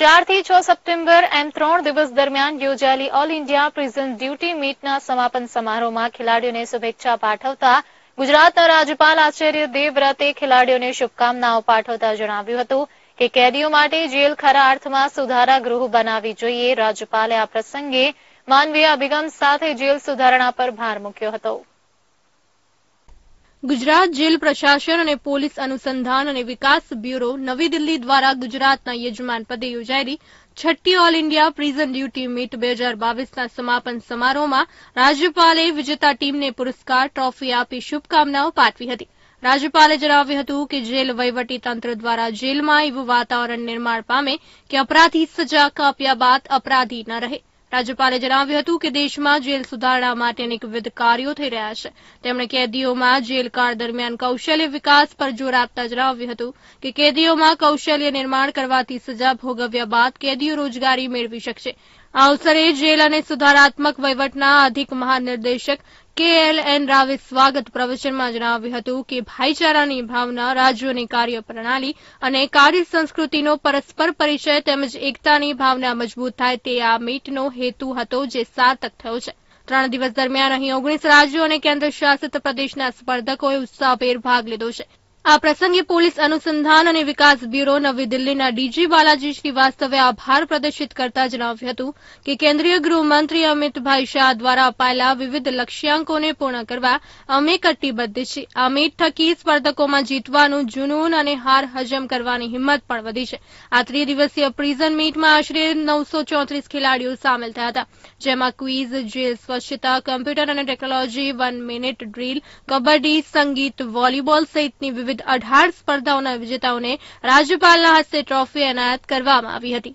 ચાર થી છ સપ્ટેમ્બર એમ ત્રણ દિવસ દરમિયાન યોજાયેલી ઓલ ઇન્ડિયા પ્રિઝન ડ્યુટી મીટના સમાપન સમારોહમાં ખેલાડીઓને શુભેચ્છા પાઠવતા ગુજરાતના રાજ્યપાલ આચાર્ય દેવવ્રતે ખેલાડીઓને શુભકામનાઓ પાઠવતા જણાવ્યું હતું કે કેદીઓ માટે જેલ ખરા અર્થમાં સુધારા ગૃહ બનાવવી જોઈએ રાજ્યપાલે આ પ્રસંગે માનવીય અભિગમ સાથે જેલ સુધારણા પર ભાર મૂક્યો હતો ગુજરાત જેલ પ્રશાસન અને પોલીસ અનુસંધાન અને વિકાસ બ્યુરો નવી દિલ્હી દ્વારા ગુજરાતના યજમાન પદે યોજાયેલી છઠ્ઠી all India prison duty meet બે હજાર બાવીસના સમાપન સમારોહમાં રાજ્યપાલે વિજેતા ટીમને પુરસ્કાર ટ્રોફી આપી શુભકામનાઓ પાઠવી હતી રાજ્યપાલે જણાવ્યું હતું કે જેલ વહીવટી તંત્ર દ્વારા જેલમાં એવું વાતાવરણ નિર્માણ પામે કે અપરાધી સજા કાપ્યા બાદ અપરાધી ન રહે રાજ્યપાલે જણાવ્યું હતું કે દેશમાં જેલ સુધારણા માટે અનેકવિધ કાર્યો થઈ રહ્યા છે તેમણે કેદીઓમાં જેલકાળ દરમિયાન કૌશલ્ય વિકાસ પર જોર આપતા જણાવ્યું હતું કે કેદીઓમાં કૌશલ્ય નિર્માણ કરવાથી સજા ભોગવ્યા બાદ કેદીઓ રોજગારી મેળવી શકશે આ અવસરે જેલ અને સુધારાત્મક વહીવટના અધિક મહાનિર્દેશક કે રાવે સ્વાગત પ્રવચનમાં જણાવ્યું હતું કે ભાઈચારાની ભાવના રાજ્યોની કાર્ય પ્રણાલી અને કાર્ય સંસ્કૃતિનો પરસ્પર પરિચય તેમજ એકતાની ભાવના મજબૂત થાય તે આ મીટનો હેતુ હતો જે સાર્થક થયો છે ત્રણ દિવસ દરમિયાન અહીં ઓગણીસ રાજ્યો અને કેન્દ્ર શાસિત પ્રદેશના સ્પર્ધકોએ ઉત્સાહભેર ભાગ લીધો છે આ પ્રસંગે પોલીસ અનુસંધાન અને વિકાસ બ્યુરો નવી દિલ્હીના ડીજી બાલાજી શ્રીવાસ્તવે આભાર પ્રદર્શિત કરતા જણાવ્યું હતું કે કેન્દ્રીય ગૃહમંત્રી અમિતભાઈ શાહ દ્વારા અપાયેલા વિવિધ લક્ષ્યાંકોને પૂર્ણ કરવા અમે કટિબદ્ધ છીએ આ મેટ થકી સ્પર્ધકોમાં જીતવાનું જુનૂન અને હાર હજમ કરવાની હિંમત પણ વધી છે આ ત્રિદિવસીય પ્રિઝન મીટમાં આશરે નવસો ચોત્રીસ ખેલાડીઓ સામેલ થયા હતા જેમાં ક્વિઝ જે સ્વચ્છતા કમ્પ્યુટર અને technology one minute drill kabaddi સંગીત વોલીબોલ સહિતની વિવિધ વિવિધ અઢાર સ્પર્ધાઓના વિજેતાઓને રાજ્યપાલના હસ્તે ટ્રોફી એનાયત કરવામાં આવી હતી